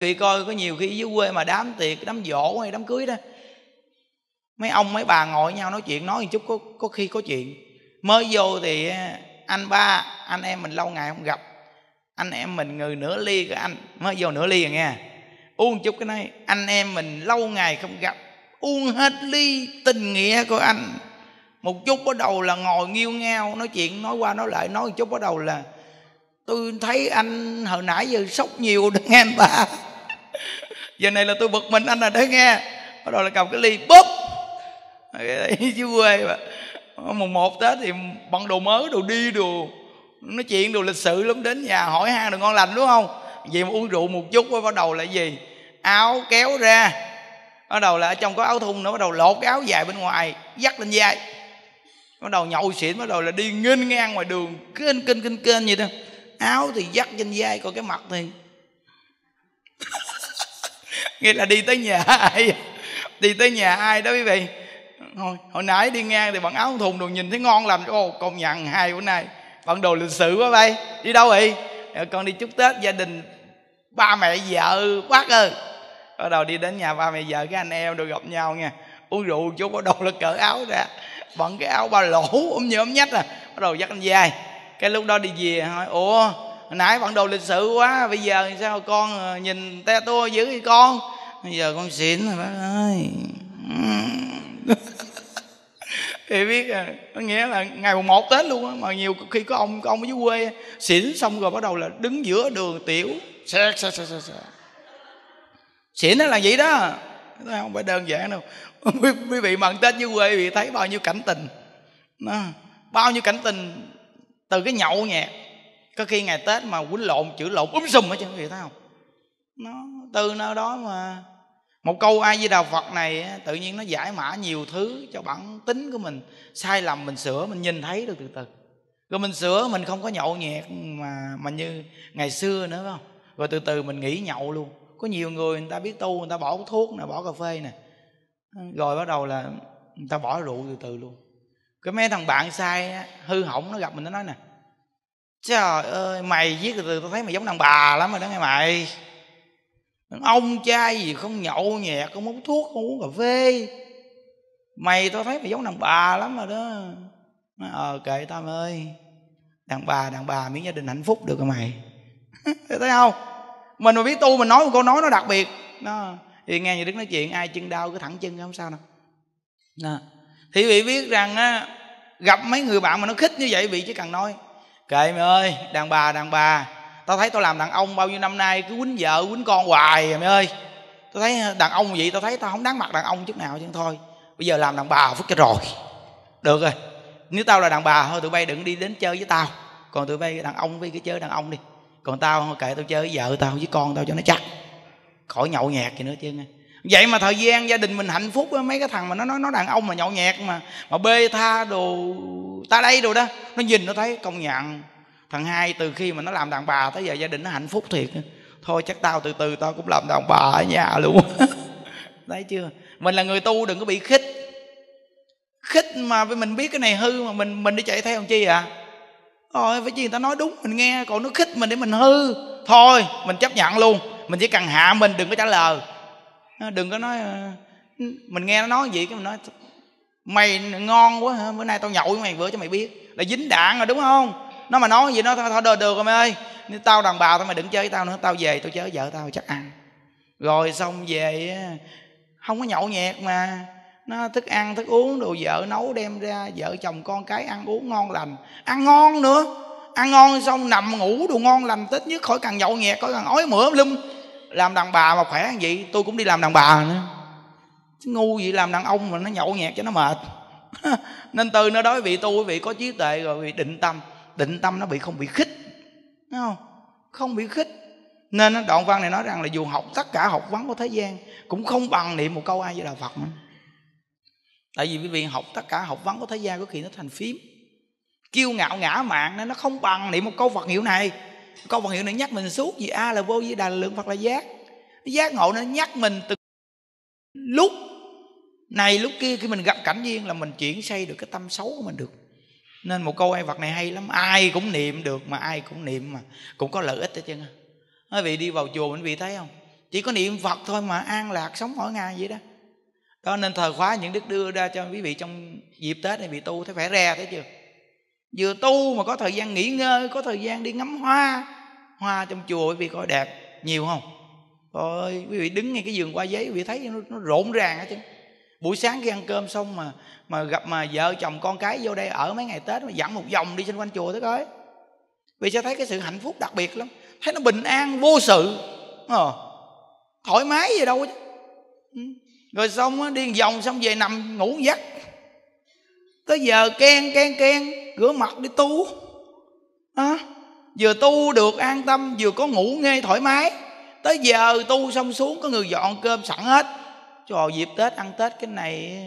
thì coi có nhiều khi dưới quê mà đám tiệc đám dỗ hay đám cưới đó mấy ông mấy bà ngồi nhau nói chuyện nói một chút có, có khi có chuyện mới vô thì à, anh ba anh em mình lâu ngày không gặp anh em mình người nửa ly cái anh mới vô nửa ly rồi nghe uống chút cái này anh em mình lâu ngày không gặp uống hết ly tình nghĩa của anh một chút bắt đầu là ngồi nghiêu ngao nói chuyện nói qua nói lại nói một chút bắt đầu là tôi thấy anh hồi nãy giờ sốc nhiều đó nghe anh ta giờ này là tôi bực mình anh là để nghe bắt đầu là cầm cái ly bóp chứ quê mà mùng một tết thì bận đồ mới đồ đi đồ nói chuyện đồ lịch sự lắm đến nhà hỏi han đồ ngon lành đúng không vậy mà uống rượu một chút bắt đầu là gì áo kéo ra bắt đầu là ở trong có áo thun nữa bắt đầu lột cái áo dài bên ngoài dắt lên vai bắt đầu nhậu xỉn bắt đầu là đi nghênh ngang ngoài đường kinh kinh kinh kinh vậy đó áo thì dắt trên vai còn cái mặt thì nghĩa là đi tới nhà ai đi tới nhà ai đó quý vị hồi, hồi nãy đi ngang thì bạn áo thùng đồ nhìn thấy ngon lành, ô công nhận hai bữa nay bạn đồ lịch sự quá bay đi đâu vậy ờ, con đi chúc tết gia đình ba mẹ vợ bác ơi bắt đầu đi đến nhà ba mẹ vợ cái anh em đồ gặp nhau nha uống rượu chú bắt đầu là cỡ áo ra bận cái áo ba lỗ ôm như ôm nhách à bắt đầu dắt anh dài cái lúc đó đi về hỏi ủa hồi nãy bản đồ lịch sự quá bây giờ sao con ờ, nhìn te tua dữ vậy con bây giờ con xỉn rồi bác ơi thì biết à, có nghĩa là ngày mùng một tết luôn á mà nhiều khi có ông có ông ở dưới quê xỉn xong rồi bắt đầu là đứng giữa đường tiểu sẹt sẹt sẹt sẹt xỉn nó là vậy đó không phải đơn giản đâu quý vị mận tết dưới quê thì thấy bao nhiêu cảnh tình nó bao nhiêu cảnh tình từ cái nhậu nhẹt có khi ngày tết mà quýnh lộn chữ lộn úm um sùm ở trên quý vị thấy không nó từ nơi đó mà một câu ai với đạo phật này tự nhiên nó giải mã nhiều thứ cho bản tính của mình sai lầm mình sửa mình nhìn thấy được từ từ rồi mình sửa mình không có nhậu nhẹt mà mà như ngày xưa nữa phải không rồi từ từ mình nghỉ nhậu luôn có nhiều người người ta biết tu người ta bỏ thuốc nè bỏ cà phê nè rồi bắt đầu là người ta bỏ rượu từ từ luôn cái mấy thằng bạn sai hư hỏng nó gặp mình nó nói nè trời ơi mày viết từ từ tao thấy mày giống đàn bà lắm rồi đó nghe mày ông trai gì không nhậu nhẹt không uống thuốc không uống cà phê mày tao thấy mày giống đàn bà lắm rồi đó nó ờ kệ tao ơi đàn bà đàn bà miễn gia đình hạnh phúc được rồi mày thấy không mình mà biết tu mình nói một câu nói nó đặc biệt nó thì nghe như đứng nói chuyện ai chân đau cứ thẳng chân không sao đâu đó. thì vị biết rằng á gặp mấy người bạn mà nó khích như vậy vị chỉ cần nói kệ mày ơi đàn bà đàn bà tao thấy tao làm đàn ông bao nhiêu năm nay cứ quýnh vợ quýnh con hoài à mày ơi tao thấy ờ, đàn ông vậy tao thấy tao không đáng mặt đàn ông chút nào chứ thôi bây giờ làm đàn bà vứt cái rồi được rồi nếu tao là đàn bà thôi tụi bay đừng đi đến chơi với tao còn tụi bay đàn ông với cái chơi đàn ông đi còn tao kệ tao chơi với vợ tao với con tao cho nó chắc khỏi nhậu nhẹt gì nữa chứ nghe vậy mà thời gian gia đình mình hạnh phúc với mấy cái thằng mà nó nói nó đàn ông mà nhậu nhẹt mà mà bê tha đồ ta đây đồ đó nó nhìn nó thấy công nhận thằng hai từ khi mà nó làm đàn bà tới giờ gia đình nó hạnh phúc thiệt thôi chắc tao từ từ tao cũng làm đàn bà ở nhà luôn đấy chưa mình là người tu đừng có bị khích khích mà mình biết cái này hư mà mình mình đi chạy theo làm chi à thôi phải chi người ta nói đúng mình nghe còn nó khích mình để mình hư thôi mình chấp nhận luôn mình chỉ cần hạ mình đừng có trả lời đừng có nói ờ, mình nghe nó nói gì cái mình nói mày ngon quá hả bữa nay tao nhậu với mày vừa cho mày biết là dính đạn rồi đúng không nó mà nói gì nó thôi được được rồi mày ơi nếu tao đàn bà tao mày đừng chơi với tao nữa tao về tao chớ vợ tao chắc ăn rồi xong về không có nhậu nhẹt mà nó thức ăn thức uống đồ vợ nấu đem ra vợ chồng con cái ăn uống ngon lành ăn ngon nữa ăn ngon xong nằm ngủ đồ ngon lành tết nhất khỏi càng nhậu nhẹt khỏi càng ói mửa lum làm đàn bà mà khỏe như vậy tôi cũng đi làm đàn bà nữa chứ ngu vậy làm đàn ông mà nó nhậu nhẹt cho nó mệt nên từ nó đối vị tu quý vị có trí tuệ rồi bị định tâm định tâm nó bị không bị khích Thấy không không bị khích nên đoạn văn này nói rằng là dù học tất cả học vấn của thế gian cũng không bằng niệm một câu ai với đạo phật nữa tại vì quý vị học tất cả học vấn của thế gian có khi nó thành phím kiêu ngạo ngã mạng nên nó không bằng niệm một câu phật hiệu này câu bằng hiệu này nhắc mình suốt gì a là vô vi đà là lượng phật là giác giác ngộ nó nhắc mình từ lúc này lúc kia khi mình gặp cảnh duyên là mình chuyển xây được cái tâm xấu của mình được nên một câu ai vật này hay lắm ai cũng niệm được mà ai cũng niệm mà cũng có lợi ích hết trơn nói vị đi vào chùa mình vị thấy không chỉ có niệm phật thôi mà an lạc sống mỗi ngày vậy đó đó nên thời khóa những đức đưa ra cho quý vị trong dịp tết này bị tu thấy phải re thấy chưa vừa tu mà có thời gian nghỉ ngơi có thời gian đi ngắm hoa hoa trong chùa quý vị coi đẹp nhiều không ôi quý vị đứng ngay cái giường qua giấy quý vị thấy nó, nó rộn ràng hết chứ buổi sáng khi ăn cơm xong mà mà gặp mà vợ chồng con cái vô đây ở mấy ngày tết mà dẫn một vòng đi xung quanh chùa tới coi vì sẽ thấy cái sự hạnh phúc đặc biệt lắm thấy nó bình an vô sự ờ, thoải mái gì đâu chứ ừ. rồi xong đi vòng xong về nằm ngủ giấc tới giờ khen khen khen rửa mặt đi tu đó vừa tu được an tâm vừa có ngủ nghe thoải mái tới giờ tu xong xuống có người dọn cơm sẵn hết cho dịp tết ăn tết cái này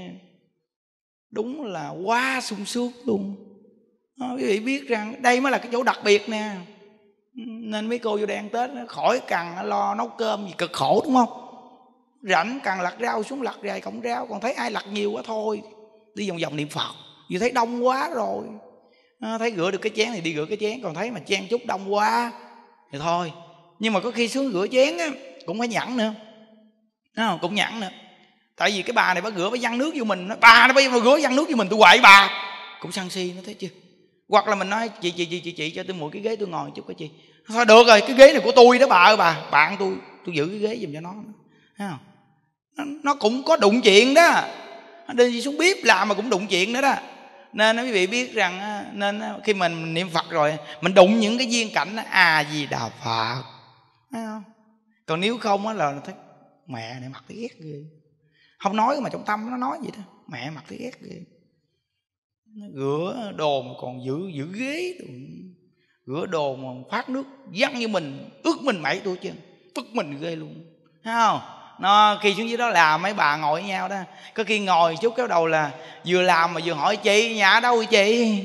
đúng là quá sung sướng luôn đó, quý vị biết rằng đây mới là cái chỗ đặc biệt nè nên mấy cô vô đây ăn tết khỏi cần lo nấu cơm gì cực khổ đúng không rảnh càng lặt rau xuống lặt vài cọng rau còn thấy ai lặt nhiều quá thôi đi vòng vòng niệm phật vì thấy đông quá rồi à, thấy rửa được cái chén thì đi rửa cái chén còn thấy mà chen chút đông quá thì thôi nhưng mà có khi xuống rửa chén á, cũng phải nhẫn nữa à, cũng nhẫn nữa tại vì cái bà này bà rửa bà văng nước vô mình bà nó bà rửa văng nước vô mình tôi quậy bà cũng sân si nó thấy chưa hoặc là mình nói chị chị chị chị chị cho tôi mượn cái ghế tôi ngồi chút cái chị thôi được rồi cái ghế này của tôi đó bà ơi bà bạn tôi tôi giữ cái ghế giùm cho nó nó, cũng có đụng chuyện đó đi xuống bếp làm mà cũng đụng chuyện nữa đó nên quý vị biết rằng nên khi mình niệm phật rồi mình đụng những cái duyên cảnh đó à gì đà phật Thấy không còn nếu không á là thấy mẹ này mặt thì ghét ghê không nói mà trong tâm nó nói vậy đó mẹ mặt thì ghét ghê nó rửa đồ mà còn giữ giữ ghế rửa đồ mà phát nước văng như mình ướt mình mẩy tôi chứ tức mình ghê luôn thấy không nó khi xuống dưới đó là mấy bà ngồi với nhau đó có khi ngồi chút cái đầu là vừa làm mà vừa hỏi chị nhà đâu chị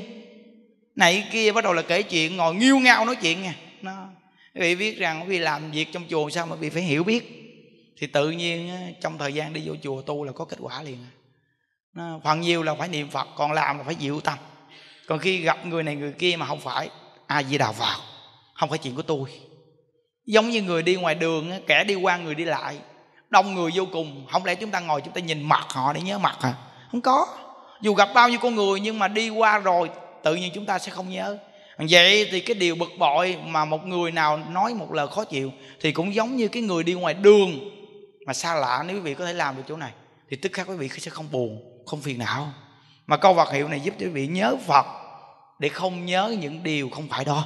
này kia bắt đầu là kể chuyện ngồi nghiêu ngao nói chuyện nha nó quý vị biết rằng quý vị làm việc trong chùa sao mà quý vị phải hiểu biết thì tự nhiên trong thời gian đi vô chùa tu là có kết quả liền nó, phần nhiều là phải niệm phật còn làm là phải dịu tâm còn khi gặp người này người kia mà không phải ai à, di đà vào không phải chuyện của tôi giống như người đi ngoài đường kẻ đi qua người đi lại đông người vô cùng không lẽ chúng ta ngồi chúng ta nhìn mặt họ để nhớ mặt à không có dù gặp bao nhiêu con người nhưng mà đi qua rồi tự nhiên chúng ta sẽ không nhớ vậy thì cái điều bực bội mà một người nào nói một lời khó chịu thì cũng giống như cái người đi ngoài đường mà xa lạ nếu quý vị có thể làm được chỗ này thì tức khắc quý vị sẽ không buồn không phiền não mà câu vật hiệu này giúp cho quý vị nhớ phật để không nhớ những điều không phải đó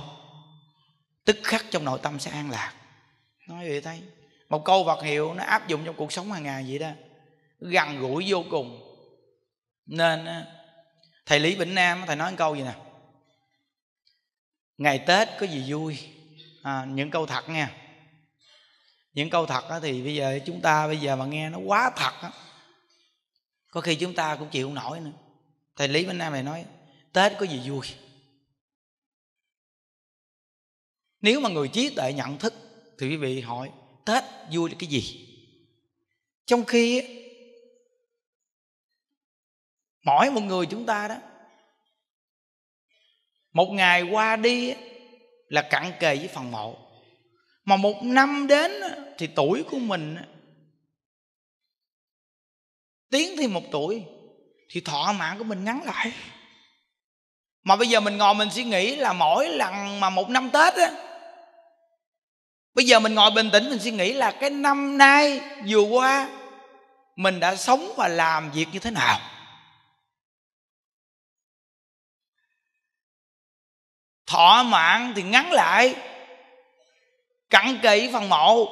tức khắc trong nội tâm sẽ an lạc nói vậy thấy một câu vật hiệu nó áp dụng trong cuộc sống hàng ngày vậy đó gần gũi vô cùng nên thầy lý vĩnh nam thầy nói một câu gì nè ngày tết có gì vui à, những câu thật nha những câu thật thì bây giờ chúng ta bây giờ mà nghe nó quá thật á có khi chúng ta cũng chịu không nổi nữa thầy lý vĩnh nam này nói tết có gì vui nếu mà người trí tuệ nhận thức thì quý vị hỏi tết vui là cái gì trong khi mỗi một người chúng ta đó một ngày qua đi là cặn kề với phần mộ mà một năm đến thì tuổi của mình tiến thêm một tuổi thì thọ mạng của mình ngắn lại mà bây giờ mình ngồi mình suy nghĩ là mỗi lần mà một năm tết á bây giờ mình ngồi bình tĩnh mình suy nghĩ là cái năm nay vừa qua mình đã sống và làm việc như thế nào thọ mạng thì ngắn lại cặn kỹ phần mộ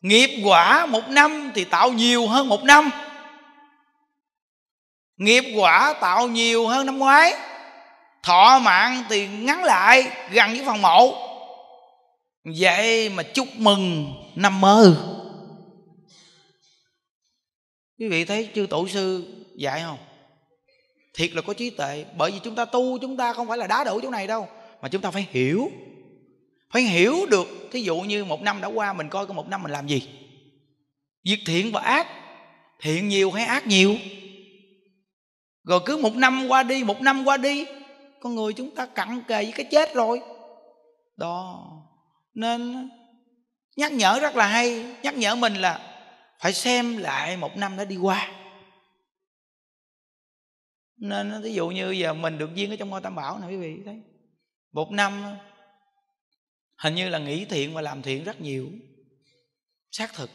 nghiệp quả một năm thì tạo nhiều hơn một năm nghiệp quả tạo nhiều hơn năm ngoái thọ mạng thì ngắn lại gần với phần mộ vậy dạ, mà chúc mừng năm mơ quý vị thấy chư tổ sư dạy không thiệt là có trí tuệ bởi vì chúng ta tu chúng ta không phải là đá đổ chỗ này đâu mà chúng ta phải hiểu phải hiểu được thí dụ như một năm đã qua mình coi có một năm mình làm gì việc thiện và ác thiện nhiều hay ác nhiều rồi cứ một năm qua đi một năm qua đi con người chúng ta cặn kề với cái chết rồi đó nên nhắc nhở rất là hay nhắc nhở mình là phải xem lại một năm đã đi qua nên ví dụ như giờ mình được viên ở trong ngôi tam bảo nè quý vị thấy một năm hình như là nghĩ thiện và làm thiện rất nhiều xác thực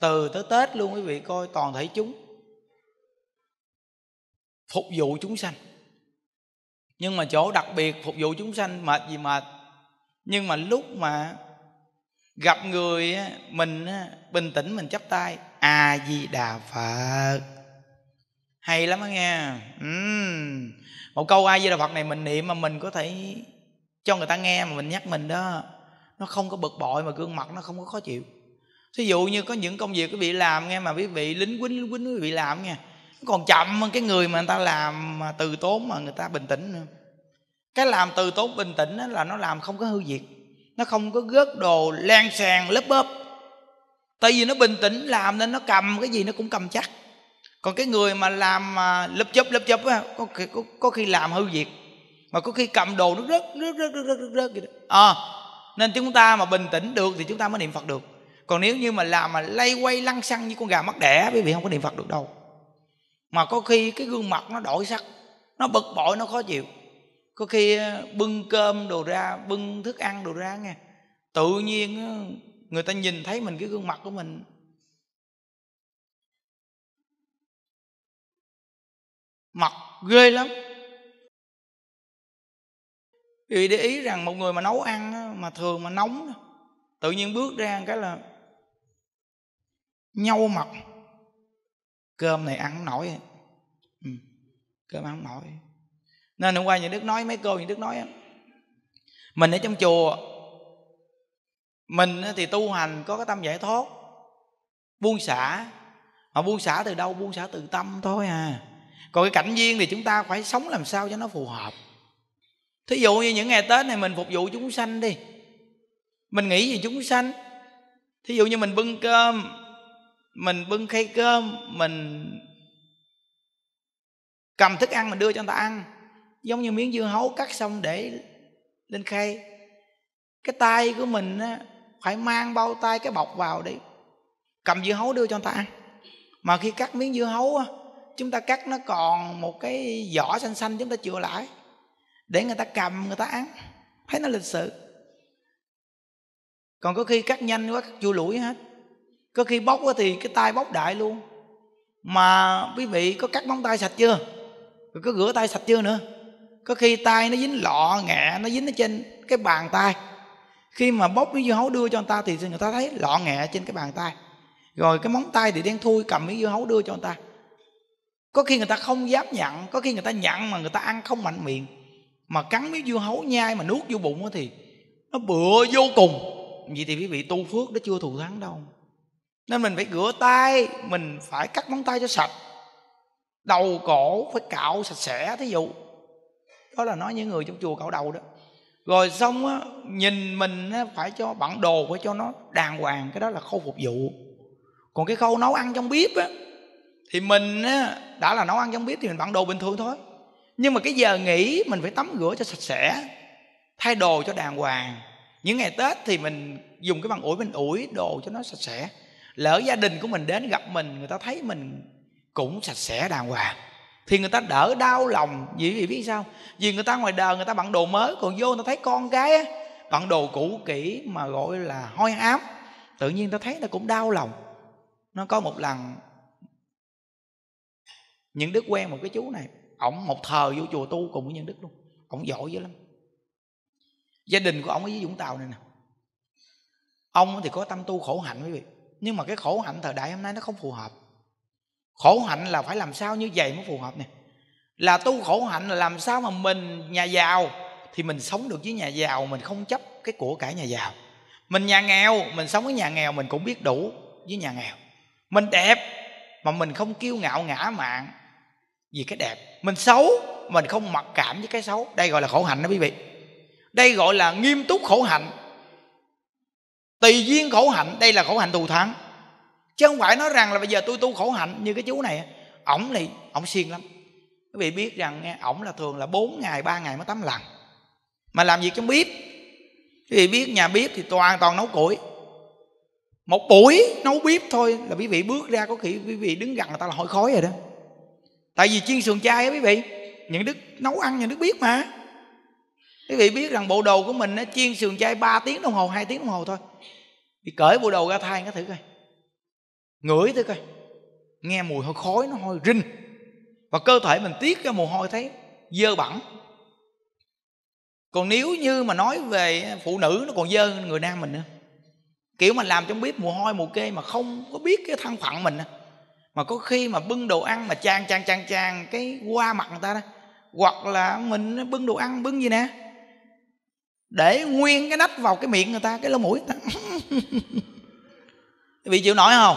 từ tới tết luôn quý vị coi toàn thể chúng phục vụ chúng sanh nhưng mà chỗ đặc biệt phục vụ chúng sanh mệt gì mệt nhưng mà lúc mà gặp người mình bình tĩnh mình chắp tay a di đà phật hay lắm á nghe một câu a di đà phật này mình niệm mà mình có thể cho người ta nghe mà mình nhắc mình đó nó không có bực bội mà gương mặt nó không có khó chịu thí dụ như có những công việc quý vị làm nghe mà quý vị lính quýnh lính quýnh quý vị làm nghe còn chậm hơn cái người mà người ta làm mà từ tốn mà người ta bình tĩnh nữa cái làm từ tốn bình tĩnh là nó làm không có hư diệt nó không có gớt đồ lan sàn lớp bóp tại vì nó bình tĩnh làm nên nó cầm cái gì nó cũng cầm chắc còn cái người mà làm mà lớp chớp lớp chớp có, có, có khi làm hư diệt mà có khi cầm đồ nó rớt rớt rớt rớt rớt rớt, rớt vậy đó. À, nên chúng ta mà bình tĩnh được thì chúng ta mới niệm phật được còn nếu như mà làm mà lay quay lăn xăng như con gà mắc đẻ quý vị không có niệm phật được đâu mà có khi cái gương mặt nó đổi sắc nó bực bội nó khó chịu có khi ờ, bưng cơm đồ ra bưng thức ăn đồ ra nghe tự nhiên ờ, người ta nhìn thấy mình cái gương mặt của mình mặt ghê lắm vì để ý rằng một người mà nấu ăn mà thường mà nóng tự nhiên bước ra cái là nhau mặt cơm này ăn nổi ừ. cơm ăn nổi nên hôm qua những đức nói mấy cô những đức nói mình ở trong chùa mình thì tu hành có cái tâm giải thoát buông xả mà buông xả từ đâu buông xả từ tâm thôi à còn cái cảnh duyên thì chúng ta phải sống làm sao cho nó phù hợp thí dụ như những ngày tết này mình phục vụ chúng sanh đi mình nghĩ về chúng sanh thí dụ như mình bưng cơm mình bưng khay cơm mình cầm thức ăn mình đưa cho người ta ăn giống như miếng dưa hấu cắt xong để lên khay cái tay của mình á, phải mang bao tay cái bọc vào để cầm dưa hấu đưa cho người ta ăn mà khi cắt miếng dưa hấu á, chúng ta cắt nó còn một cái vỏ xanh xanh chúng ta chừa lại để người ta cầm người ta ăn thấy nó lịch sự còn có khi cắt nhanh quá cắt chua lũi hết có khi bóc quá thì cái tay bóc đại luôn mà quý vị có cắt móng tay sạch chưa rồi có rửa tay sạch chưa nữa có khi tay nó dính lọ nghẹ nó dính ở trên cái bàn tay khi mà bóc miếng dưa hấu đưa cho người ta thì người ta thấy lọ nghẹ trên cái bàn tay rồi cái móng tay thì đen thui cầm miếng dưa hấu đưa cho người ta có khi người ta không dám nhận có khi người ta nhận mà người ta ăn không mạnh miệng mà cắn miếng dưa hấu nhai mà nuốt vô bụng thì nó bựa vô cùng vậy thì quý vị tu phước nó chưa thù thắng đâu nên mình phải rửa tay mình phải cắt móng tay cho sạch đầu cổ phải cạo sạch sẽ thí dụ đó là nói những người trong chùa cạo đầu đó rồi xong á nhìn mình á, phải cho bận đồ phải cho nó đàng hoàng cái đó là khâu phục vụ còn cái khâu nấu ăn trong bếp á thì mình á đã là nấu ăn trong bếp thì mình bận đồ bình thường thôi nhưng mà cái giờ nghỉ mình phải tắm rửa cho sạch sẽ thay đồ cho đàng hoàng những ngày tết thì mình dùng cái bằng ủi mình ủi đồ cho nó sạch sẽ lỡ gia đình của mình đến gặp mình người ta thấy mình cũng sạch sẽ đàng hoàng thì người ta đỡ đau lòng vì vì biết sao vì người ta ngoài đời người ta bận đồ mới còn vô người ta thấy con cái á bận đồ cũ kỹ mà gọi là hôi ám tự nhiên ta thấy nó cũng đau lòng nó có một lần những đức quen một cái chú này ổng một thờ vô chùa tu cùng với nhân đức luôn ổng giỏi dữ lắm gia đình của ổng ở dưới vũng tàu này nè ông thì có tâm tu khổ hạnh quý vị nhưng mà cái khổ hạnh thời đại hôm nay nó không phù hợp khổ hạnh là phải làm sao như vậy mới phù hợp nè là tu khổ hạnh là làm sao mà mình nhà giàu thì mình sống được với nhà giàu mình không chấp cái của cải nhà giàu mình nhà nghèo mình sống với nhà nghèo mình cũng biết đủ với nhà nghèo mình đẹp mà mình không kiêu ngạo ngã mạn vì cái đẹp mình xấu mình không mặc cảm với cái xấu đây gọi là khổ hạnh đó quý vị đây gọi là nghiêm túc khổ hạnh tùy duyên khổ hạnh đây là khổ hạnh thù thắng chứ không phải nói rằng là bây giờ tôi tu khổ hạnh như cái chú này ổng thì ổng siêng lắm quý vị biết rằng nghe ổng là thường là 4 ngày 3 ngày mới tắm lần mà làm việc trong bếp quý vị biết nhà bếp thì toàn toàn nấu củi một buổi nấu bếp thôi là quý vị bước ra có khi quý vị đứng gần người ta là hôi khói rồi đó tại vì chiên sườn chay á quý vị những đức nấu ăn những đức biết mà quý vị biết rằng bộ đồ của mình nó chiên sườn chay 3 tiếng đồng hồ 2 tiếng đồng hồ thôi thì cởi bộ đồ ra thay nó thử coi ngửi tới coi nghe mùi hơi khói nó hôi rinh và cơ thể mình tiết ra mồ hôi thấy dơ bẩn còn nếu như mà nói về phụ nữ nó còn dơ người nam mình nữa kiểu mà làm trong bếp mùa hôi mùa kê mà không có biết cái thân phận mình mà có khi mà bưng đồ ăn mà chan chan chan chan cái qua mặt người ta đó hoặc là mình bưng đồ ăn bưng gì nè để nguyên cái nách vào cái miệng người ta cái lỗ mũi người ta bị chịu nổi không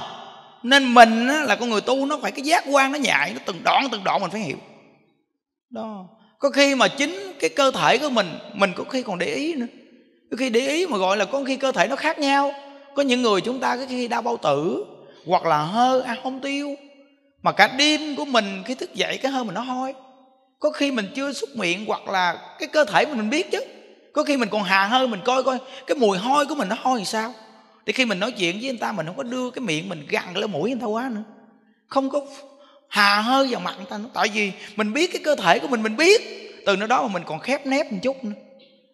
nên mình là con người tu nó phải cái giác quan nó nhạy nó từng đoạn từng đoạn mình phải hiểu đó có khi mà chính cái cơ thể của mình mình có khi còn để ý nữa có khi để ý mà gọi là có khi cơ thể nó khác nhau có những người chúng ta cái khi đau bao tử hoặc là hơ ăn không tiêu mà cả đêm của mình khi thức dậy cái hơi mình nó hôi có khi mình chưa xúc miệng hoặc là cái cơ thể mình biết chứ có khi mình còn hà hơi mình coi coi cái mùi hôi của mình nó hôi thì sao thì khi mình nói chuyện với người ta mình không có đưa cái miệng mình gằn lên mũi người ta quá nữa không có hà hơi vào mặt người ta nữa. tại vì mình biết cái cơ thể của mình mình biết từ nơi đó mà mình còn khép nép một chút nữa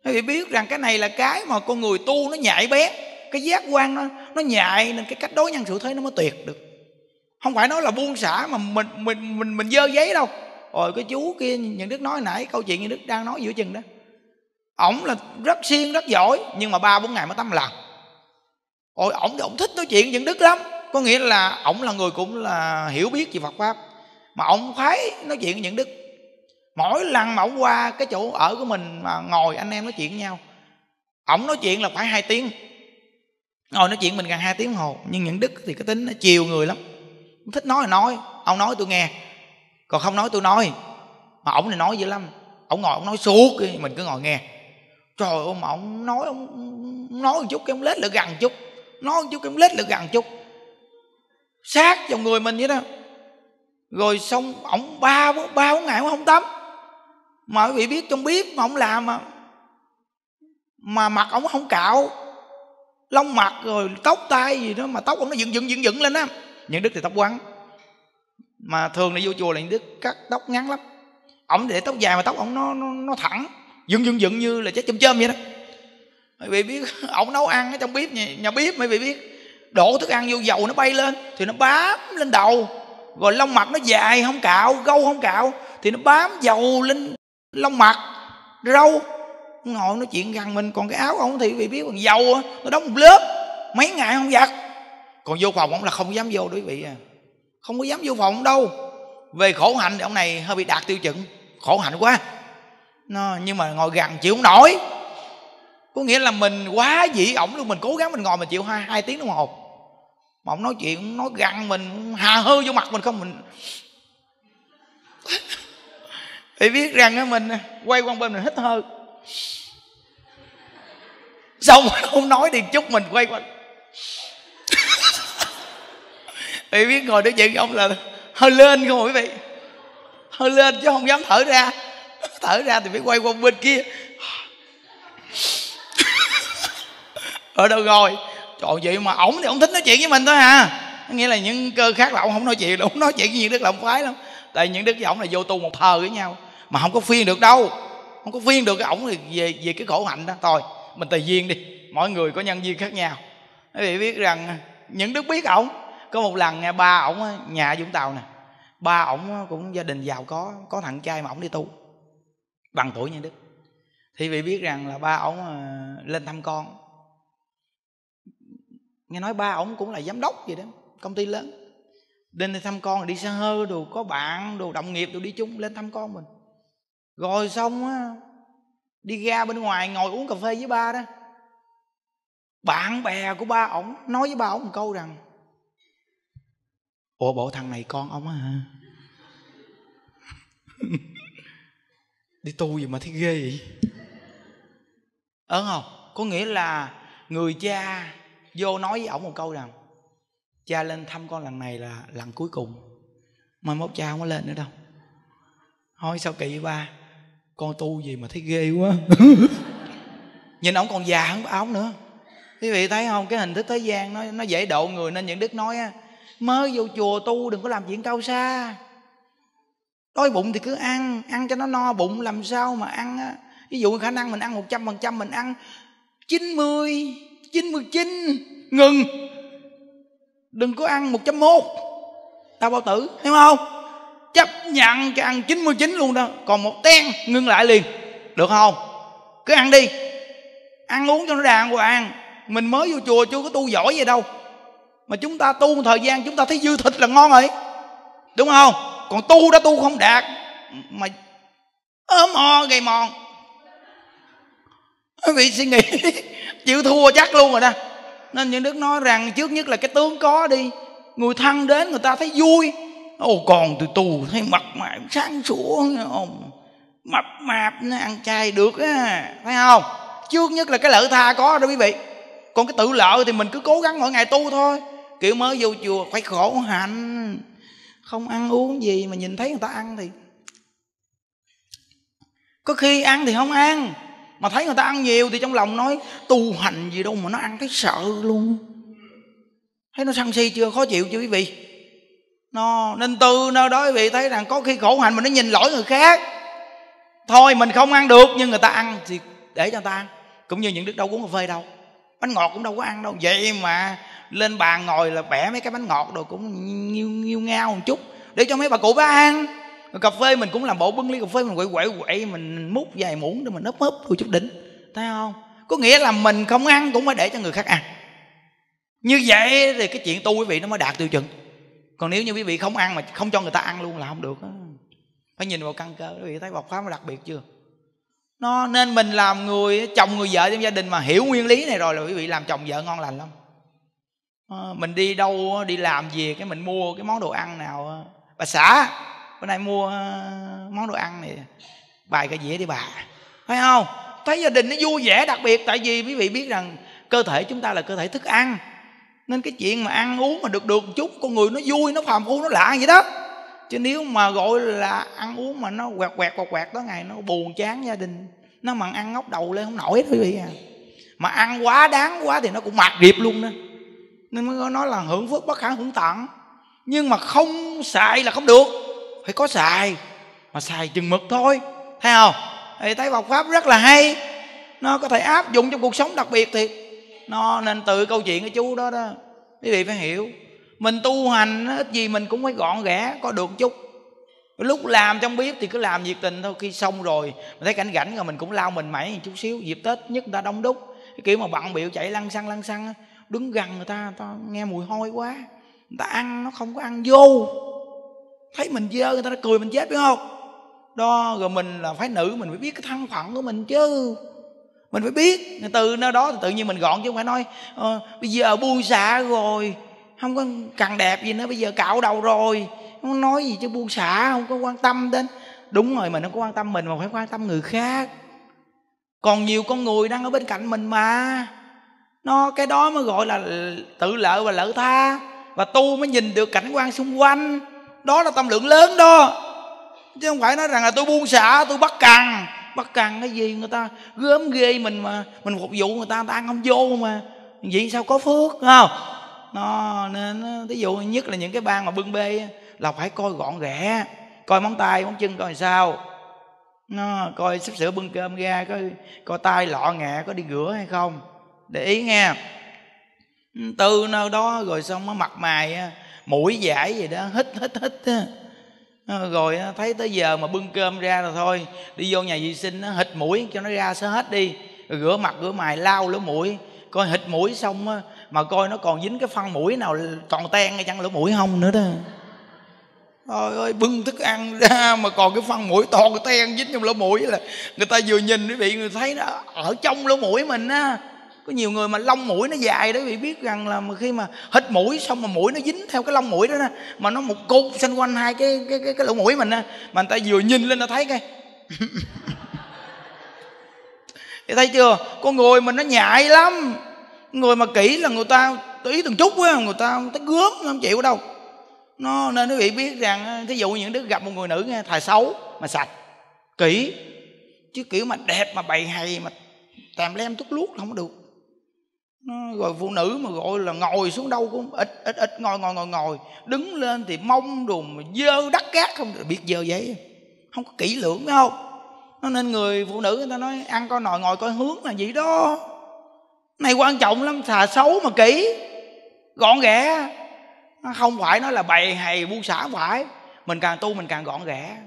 Quý vị biết rằng cái này là cái mà con người tu nó nhạy bén Cái giác quan nó nó nhạy Nên cái cách đối nhân xử thế nó mới tuyệt được Không phải nói là buông xả mà mình mình mình mình dơ giấy đâu Rồi cái chú kia những Đức nói nãy Câu chuyện như Đức đang nói giữa chừng đó Ổng là rất siêng rất giỏi Nhưng mà ba bốn ngày mới tắm lòng ôi ổng thì ổng thích nói chuyện những đức lắm có nghĩa là ổng là người cũng là hiểu biết về phật pháp mà ổng khoái nói chuyện với những đức mỗi lần mà ổng qua cái chỗ ở của mình mà ngồi anh em nói chuyện với nhau ổng nói chuyện là khoảng hai tiếng ngồi nói chuyện mình gần hai tiếng hồ nhưng những đức thì cái tính nó chiều người lắm thích nói thì nói ông nói tôi nghe còn không nói tôi nói mà ổng này nói dữ lắm ổng ngồi ổng nói suốt mình cứ ngồi nghe trời ơi mà ổng nói ông nói một chút cái ông lết lại gần chút nói chút em lết lực gần chút sát vào người mình vậy đó rồi xong ổng ba ba bốn ngày cũng không tắm mà quý vị biết trong bếp mà ổng làm mà mà mặt ổng không cạo lông mặt rồi tóc tai gì đó mà tóc ổng nó dựng dựng dựng dựng lên á những đức thì tóc quắn mà thường đi vô chùa là những đức cắt tóc ngắn lắm ổng để tóc dài mà tóc ổng nó, nó nó thẳng dựng dựng dựng như là chết chôm chôm vậy đó mấy vị biết ổng nấu ăn ở trong bếp nhà, nhà bếp mấy vị biết đổ thức ăn vô dầu nó bay lên thì nó bám lên đầu rồi lông mặt nó dài không cạo gâu không cạo thì nó bám dầu lên lông mặt râu ngồi nói chuyện gần mình còn cái áo ông thì vị biết còn dầu nó đóng một lớp mấy ngày không giặt còn vô phòng ông là không dám vô quý vị à không có dám vô phòng đâu về khổ hạnh thì ông này hơi bị đạt tiêu chuẩn khổ hạnh quá nó, nhưng mà ngồi gần chịu không nổi có nghĩa là mình quá dị ổng luôn mình cố gắng mình ngồi mình chịu hai, hai tiếng đồng hồ mà ông nói chuyện nói găng mình hà hư vô mặt mình không mình thì biết rằng mình quay qua bên mình hít hơi xong không nói thì chút mình quay qua thì biết ngồi đối diện ông là hơi lên không quý vị hơi lên chứ không dám thở ra thở ra thì phải quay qua bên kia ở ờ, đâu rồi trời vậy mà ổng thì ổng thích nói chuyện với mình thôi à nghĩa là những cơ khác là ổng không nói chuyện ổng nói chuyện với những đức là ổng phái lắm tại những đức với ổng là vô tu một thờ với nhau mà không có phiên được đâu không có phiên được cái ổng về về cái khổ hạnh đó thôi mình tùy duyên đi mỗi người có nhân duyên khác nhau quý vị biết rằng à, những đức biết ổng có một lần nghe à, ba ổng à, nhà vũng tàu nè ba ổng cũng gia đình giàu có có thằng trai mà ổng đi tu bằng tuổi như đức thì vị biết rằng là ba ổng lên thăm con nghe nói ba ổng cũng là giám đốc gì đó công ty lớn đến thăm con đi xe hơi đồ có bạn đồ đồng nghiệp đồ đi chung lên thăm con mình rồi xong á đi ra bên ngoài ngồi uống cà phê với ba đó bạn bè của ba ổng nói với ba ổng một câu rằng ủa bộ thằng này con ông á hả đi tu gì mà thấy ghê vậy ớn ờ, không có nghĩa là người cha vô nói với ổng một câu rằng cha lên thăm con lần này là lần cuối cùng mai mốt cha không có lên nữa đâu thôi sao kỳ ba con tu gì mà thấy ghê quá nhìn ổng còn già không áo nữa quý vị thấy không cái hình thức thế gian nó nó dễ độ người nên những đức nói á mới vô chùa tu đừng có làm chuyện cao xa đói bụng thì cứ ăn ăn cho nó no bụng làm sao mà ăn á ví dụ khả năng mình ăn một trăm phần trăm mình ăn chín mươi 99 ngừng đừng có ăn 101 tao bao tử hiểu không chấp nhận cái ăn 99 luôn đó còn một ten ngưng lại liền được không cứ ăn đi ăn uống cho nó đàng hoàng mình mới vô chùa chưa có tu giỏi gì đâu mà chúng ta tu một thời gian chúng ta thấy dư thịt là ngon rồi đúng không còn tu đã tu không đạt mà ốm o gầy mòn quý vị suy nghĩ chịu thua chắc luôn rồi đó nên những đức nói rằng trước nhất là cái tướng có đi người thân đến người ta thấy vui ô còn từ tù thấy mặt mày sáng sủa không mập mạp ăn chay được á phải không trước nhất là cái lợi tha có đó quý vị còn cái tự lợi thì mình cứ cố gắng mỗi ngày tu thôi kiểu mới vô chùa phải khổ hạnh không ăn uống gì mà nhìn thấy người ta ăn thì có khi ăn thì không ăn mà thấy người ta ăn nhiều thì trong lòng nói tu hành gì đâu mà nó ăn cái sợ luôn thấy nó sân si chưa khó chịu chưa quý vị nó nên tư nơi đó quý vị thấy rằng có khi khổ hạnh mà nó nhìn lỗi người khác thôi mình không ăn được nhưng người ta ăn thì để cho người ta ăn cũng như những đứa đâu uống cà phê đâu bánh ngọt cũng đâu có ăn đâu vậy mà lên bàn ngồi là bẻ mấy cái bánh ngọt rồi cũng nghiêu nghiêu ngao một chút để cho mấy bà cụ bà ăn còn cà phê mình cũng làm bộ bưng ly cà phê mình quậy quậy quậy mình múc vài muỗng để mình ấp ấp thôi chút đỉnh thấy không có nghĩa là mình không ăn cũng phải để cho người khác ăn như vậy thì cái chuyện tu quý vị nó mới đạt tiêu chuẩn còn nếu như quý vị không ăn mà không cho người ta ăn luôn là không được đó. phải nhìn vào căn cơ quý vị thấy bọc khóa mới đặc biệt chưa nó nên mình làm người chồng người vợ trong gia đình mà hiểu nguyên lý này rồi là quý vị làm chồng vợ ngon lành lắm ờ, mình đi đâu đi làm gì cái mình mua cái món đồ ăn nào bà xã bữa nay mua ờ, món đồ ăn này bài cái dĩa đi bà phải không thấy gia đình nó vui vẻ đặc biệt tại vì quý vị biết rằng cơ thể chúng ta là cơ thể thức ăn nên cái chuyện mà ăn uống mà được được một chút con người nó vui nó phàm phu nó lạ vậy đó chứ nếu mà gọi là ăn uống mà nó quẹt quẹt quẹt quẹt tối ngày nó buồn chán gia đình nó mà ăn ngóc đầu lên không nổi quý vị à mà ăn quá đáng quá thì nó cũng mạt nghiệp luôn đó nên mới nói là hưởng phước bất khả hưởng tận nhưng mà không xài là không được phải có xài mà xài chừng mực thôi thấy không thì thấy Phật pháp rất là hay nó có thể áp dụng trong cuộc sống đặc biệt thì nó nên từ câu chuyện của chú đó đó quý vị phải hiểu mình tu hành ít gì mình cũng phải gọn ghẽ có được chút lúc làm trong biết thì cứ làm nhiệt tình thôi khi xong rồi mình thấy cảnh rảnh rồi mình cũng lao mình mẩy chút xíu dịp tết nhất người ta đông đúc cái kiểu mà bận biểu chạy lăn xăng lăn xăng đứng gần người ta, người ta nghe mùi hôi quá người ta ăn nó không có ăn vô thấy mình dơ người ta đã cười mình chết biết không đó rồi mình là phái nữ mình phải biết cái thân phận của mình chứ mình phải biết từ nơi đó thì tự nhiên mình gọn chứ không phải nói ờ, bây giờ buông xả rồi không có càng đẹp gì nữa bây giờ cạo đầu rồi không nói gì chứ buông xả không có quan tâm đến đúng rồi mình không có quan tâm mình mà phải quan tâm người khác còn nhiều con người đang ở bên cạnh mình mà nó cái đó mới gọi là tự lợi và lợi tha và tu mới nhìn được cảnh quan xung quanh đó là tâm lượng lớn đó chứ không phải nói rằng là tôi buông xả tôi bắt cằn, bắt cằn cái gì người ta gớm ghê mình mà mình phục vụ người ta người ta ăn không vô mà vậy sao có phước không nó nên ví dụ nhất là những cái ban mà bưng bê là phải coi gọn ghẽ coi móng tay móng chân coi sao nó coi sắp sửa bưng cơm ra coi coi tay lọ ngẹ có đi rửa hay không để ý nghe từ nơi đó rồi xong mới mặt mày mũi giải gì đó hít hít hít ờ, rồi thấy tới giờ mà bưng cơm ra là thôi đi vô nhà vệ sinh hít mũi cho nó ra sẽ hết đi rồi rửa mặt rửa mày lau lỗ mũi coi hít mũi xong mà coi nó còn dính cái phân mũi nào còn ten hay chăng lỗ mũi không nữa đó Ôi ơi bưng thức ăn ra mà còn cái phân mũi to cái ten dính trong lỗ mũi là người ta vừa nhìn quý vị người thấy nó ở trong lỗ mũi mình á có nhiều người mà lông mũi nó dài đấy vì biết rằng là mà khi mà hít mũi xong mà mũi nó dính theo cái lông mũi đó nè mà nó một cục xanh quanh hai cái cái cái, cái lỗ mũi mình nè mà người ta vừa nhìn lên nó thấy cái thì thấy chưa con người mình nó nhạy lắm người mà kỹ là người ta ý từng chút á người ta tới gớm nó không chịu đâu nó nên nó bị biết rằng ờ, thí dụ những đứa gặp một người nữ nghe thài xấu mà sạch kỹ chứ kiểu mà đẹp mà bày hay mà tèm lem tút lút không có được rồi phụ nữ mà gọi là ngồi xuống đâu cũng ít ít ít ngồi ngồi ngồi ngồi đứng lên thì mông đùm dơ đắt cát không biết dơ vậy không có kỹ lưỡng phải không nên người phụ nữ người ta nói ăn coi nồi ngồi coi hướng là gì đó này quan trọng lắm thà xấu mà kỹ gọn ghẽ không phải nói là bày hay bu xả phải mình càng tu mình càng gọn ghẽ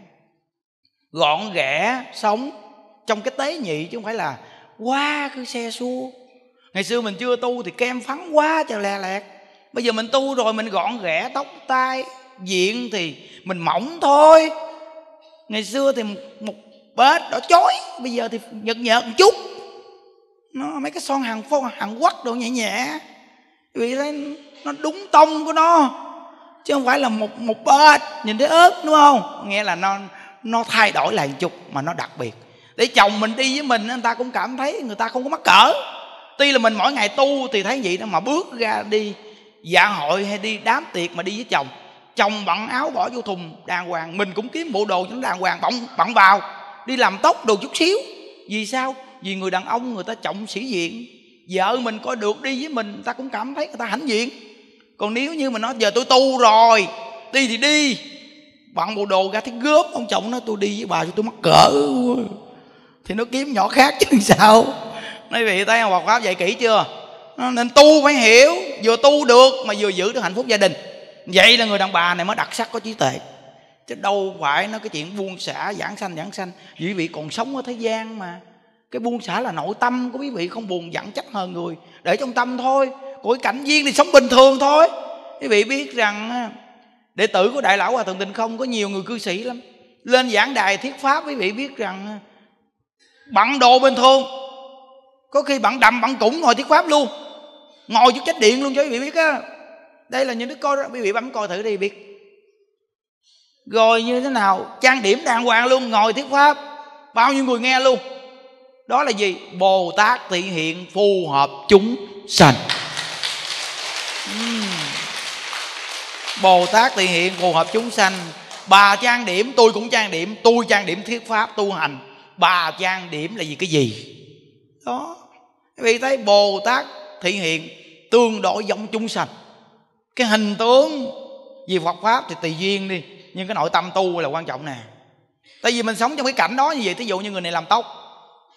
gọn ghẽ sống trong cái tế nhị chứ không phải là qua cứ xe xua ngày xưa mình chưa tu thì kem phắn quá trời lè lẹt bây giờ mình tu rồi mình gọn ghẽ tóc tai diện thì mình mỏng thôi ngày xưa thì một bết đỏ chói bây giờ thì nhợt nhợt một chút nó mấy cái son hàn phong hàn quốc độ nhẹ nhẹ vì thấy nó đúng tông của nó chứ không phải là một một bệt nhìn thấy ớt đúng không nghe là nó nó thay đổi lại một chút mà nó đặc biệt để chồng mình đi với mình người ta cũng cảm thấy người ta không có mắc cỡ tuy là mình mỗi ngày tu thì thấy vậy đó mà bước ra đi dạ hội hay đi đám tiệc mà đi với chồng chồng bận áo bỏ vô thùng đàng hoàng mình cũng kiếm bộ đồ cho nó đàng hoàng bận bận vào đi làm tóc đồ chút xíu vì sao vì người đàn ông người ta trọng sĩ diện vợ mình coi được đi với mình người ta cũng cảm thấy người ta hãnh diện còn nếu như mình nói giờ tôi tu rồi đi thì đi bận bộ đồ ra thấy gớm ông chồng nó tôi đi với bà cho tôi mắc cỡ thì nó kiếm nhỏ khác chứ sao Nói vị thấy không, Phật Pháp dạy kỹ chưa? Nên tu phải hiểu, vừa tu được mà vừa giữ được hạnh phúc gia đình. Vậy là người đàn bà này mới đặc sắc có trí tuệ. Chứ đâu phải nó cái chuyện buông xả, giảng sanh, giảng sanh. Quý vị còn sống ở thế gian mà. Cái buông xả là nội tâm của quý vị không buồn giảng trách hơn người. Để trong tâm thôi. Của cảnh viên thì sống bình thường thôi. Quý vị biết rằng đệ tử của Đại Lão Hòa Thượng Tình Không có nhiều người cư sĩ lắm. Lên giảng đài thuyết pháp quý vị biết rằng bận đồ bình thường có khi bạn đầm bạn cũng ngồi thuyết pháp luôn ngồi chút chết điện luôn cho quý vị biết á đây là những đứa coi đó quý vị bấm coi thử đi biết rồi như thế nào trang điểm đàng hoàng luôn ngồi thuyết pháp bao nhiêu người nghe luôn đó là gì bồ tát thị hiện phù hợp chúng sanh bồ tát thị hiện phù hợp chúng sanh bà trang điểm tôi cũng trang điểm tôi trang điểm thuyết pháp tu hành bà trang điểm là gì cái gì đó vì thấy bồ tát thị hiện tương đối giống chúng sanh cái hình tướng vì phật pháp thì tùy duyên đi nhưng cái nội tâm tu là quan trọng nè tại vì mình sống trong cái cảnh đó như vậy thí dụ như người này làm tóc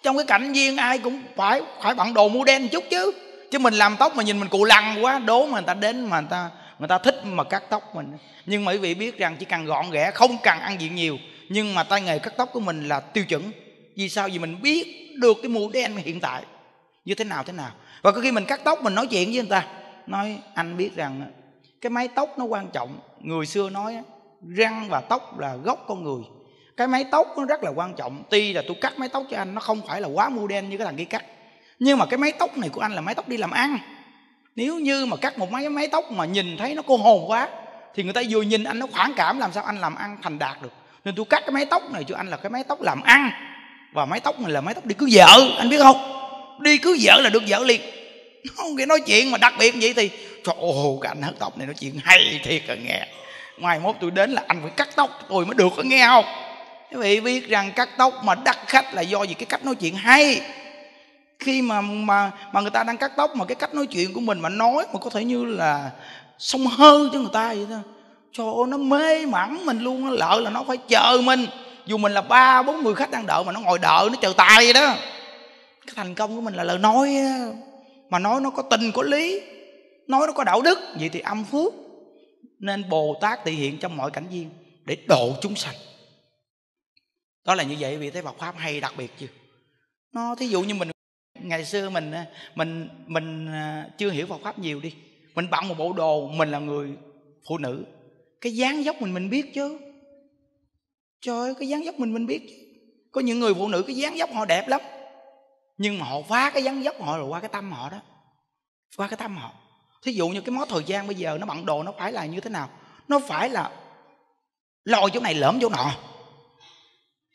trong cái cảnh duyên ai cũng phải phải bận đồ mua đen chút chứ chứ mình làm tóc mà nhìn mình cụ lằn quá đố mà người ta đến mà người ta người ta thích mà cắt tóc mình nhưng mà quý vị biết rằng chỉ cần gọn ghẽ không cần ăn diện nhiều nhưng mà tay nghề cắt tóc của mình là tiêu chuẩn vì sao vì mình biết được cái mũ đen hiện tại như thế nào thế nào và có khi mình cắt tóc mình nói chuyện với người ta nói anh biết rằng cái máy tóc nó quan trọng người xưa nói răng và tóc là gốc con người cái máy tóc nó rất là quan trọng tuy là tôi cắt máy tóc cho anh nó không phải là quá mu đen như cái thằng kia cắt nhưng mà cái máy tóc này của anh là máy tóc đi làm ăn nếu như mà cắt một máy máy tóc mà nhìn thấy nó cô hồn quá thì người ta vừa nhìn anh nó phản cảm làm sao anh làm ăn thành đạt được nên tôi cắt cái máy tóc này cho anh là cái máy tóc làm ăn và máy tóc này là máy tóc đi cứ vợ anh biết không đi cứ dở là được dở liền không cái nói chuyện mà đặc biệt vậy thì trời ô cái anh hớt tóc này nói chuyện hay thiệt à nghe ngoài mốt tôi đến là anh phải cắt tóc tôi mới được có nghe không quý vị biết rằng cắt tóc mà đắt khách là do gì cái cách nói chuyện hay khi mà mà mà người ta đang cắt tóc mà cái cách nói chuyện của mình mà nói mà có thể như là sông hơn cho người ta vậy đó trời ơi nó mê mẩn mình luôn nó lợi là nó phải chờ mình dù mình là ba bốn người khách đang đợi mà nó ngồi đợi nó chờ tài vậy đó cái thành công của mình là lời nói mà nói nó có tình có lý nói nó có đạo đức vậy thì âm phước nên bồ tát thị hiện trong mọi cảnh viên để độ chúng sanh đó là như vậy vì thế Phật pháp hay đặc biệt chưa nó thí dụ như mình ngày xưa mình à, mình mình à, chưa hiểu Phật pháp nhiều đi mình bận một bộ đồ mình là người phụ nữ cái dáng dốc mình mình biết chứ trời ơi, cái dáng dốc mình mình biết chứ có những người phụ nữ cái dáng dốc họ đẹp lắm nhưng mà họ phá cái dáng dấp họ rồi qua cái tâm họ đó qua cái tâm họ thí dụ như cái món thời gian bây giờ nó bận đồ nó phải là như thế nào nó phải là lòi chỗ này lõm chỗ nọ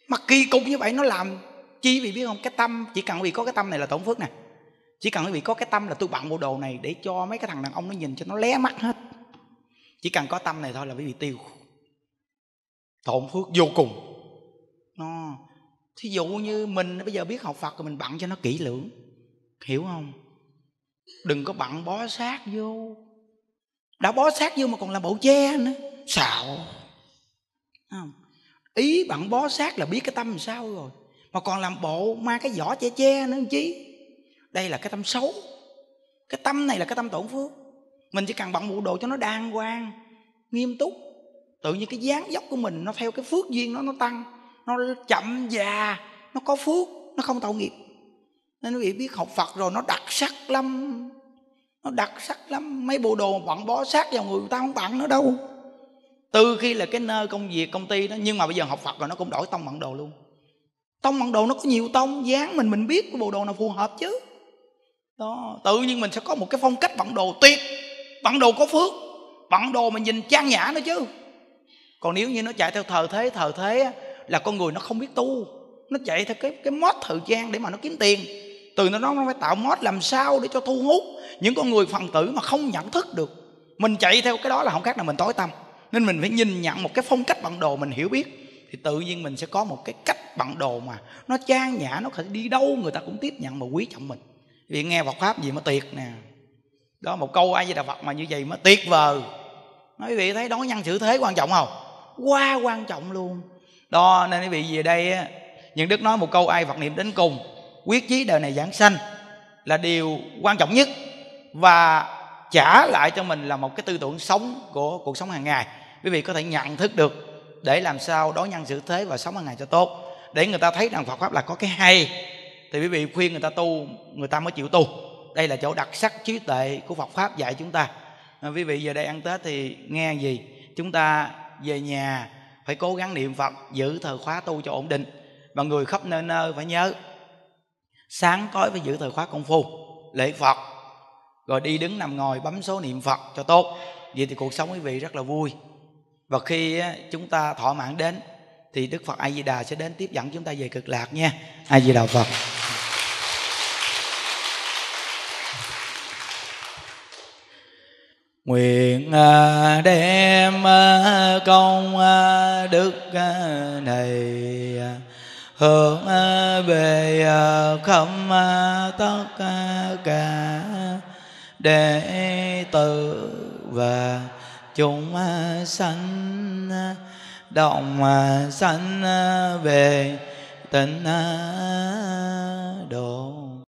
mà kỳ cục như vậy nó làm chi vì biết không cái tâm chỉ cần vì có cái tâm này là tổn phước nè chỉ cần quý vị có cái tâm là tôi bận bộ đồ này để cho mấy cái thằng đàn ông nó nhìn cho nó lé mắt hết chỉ cần có tâm này thôi là quý vị tiêu tổn phước vô cùng thí dụ như mình bây giờ biết học phật rồi mình bận cho nó kỹ lưỡng hiểu không đừng có bận bó sát vô đã bó sát vô mà còn là bộ che nữa xạo không ý bận bó sát là biết cái tâm làm sao rồi mà còn làm bộ ma cái vỏ che che nữa chí đây là cái tâm xấu cái tâm này là cái tâm tổn phước mình chỉ cần bận bộ đồ cho nó đàng hoàng nghiêm túc tự nhiên cái dáng dốc của mình nó theo cái phước duyên nó nó tăng nó chậm già nó có phước nó không tạo nghiệp nên quý vị biết học phật rồi nó đặc sắc lắm nó đặc sắc lắm mấy bộ đồ bận bó sát vào người ta không bận nó đâu từ khi là cái nơi công việc công ty đó nhưng mà bây giờ học phật rồi nó cũng đổi tông bận đồ luôn tông bận đồ nó có nhiều tông dáng mình mình biết cái bộ đồ nào phù hợp chứ đó tự nhiên mình sẽ có một cái phong cách bận đồ tuyệt bận đồ có phước bận đồ mình nhìn trang nhã nó chứ còn nếu như nó chạy theo thời thế thời thế á là con người nó không biết tu nó chạy theo cái cái mod thời gian để mà nó kiếm tiền từ nó nó phải tạo mod làm sao để cho thu hút những con người phần tử mà không nhận thức được mình chạy theo cái đó là không khác nào mình tối tâm nên mình phải nhìn nhận một cái phong cách bản đồ mình hiểu biết thì tự nhiên mình sẽ có một cái cách bản đồ mà nó trang nhã nó phải đi đâu người ta cũng tiếp nhận mà quý trọng mình vì nghe Phật pháp gì mà tuyệt nè đó một câu ai với đạo Phật mà như vậy mà tuyệt vời nói vị thấy đó nhân sự thế quan trọng không quá quan trọng luôn đó nên quý vị về đây á những đức nói một câu ai phật niệm đến cùng quyết chí đời này giảng sanh là điều quan trọng nhất và trả lại cho mình là một cái tư tưởng sống của cuộc sống hàng ngày quý vị có thể nhận thức được để làm sao đối nhân xử thế và sống hàng ngày cho tốt để người ta thấy rằng Phật pháp là có cái hay thì quý vị khuyên người ta tu người ta mới chịu tu đây là chỗ đặc sắc trí tuệ của Phật pháp dạy chúng ta quý vị về đây ăn Tết thì nghe gì chúng ta về nhà phải cố gắng niệm phật giữ thời khóa tu cho ổn định và người khắp nơi nơi phải nhớ sáng tối phải giữ thời khóa công phu lễ phật rồi đi đứng nằm ngồi bấm số niệm phật cho tốt vậy thì cuộc sống quý vị rất là vui và khi chúng ta thỏa mãn đến thì đức phật a di đà sẽ đến tiếp dẫn chúng ta về cực lạc nha a di đà phật nguyện à, đem à, công à, này hướng về không tất cả để tự và chúng sanh động sanh về tịnh độ